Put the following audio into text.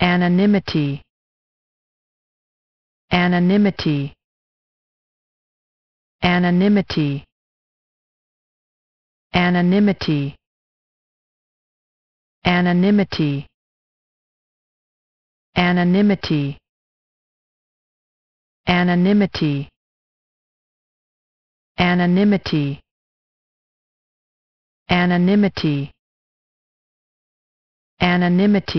anonymity anonymity anonymity anonymity anonymity anonymity anonymity anonymity anonymity anonymity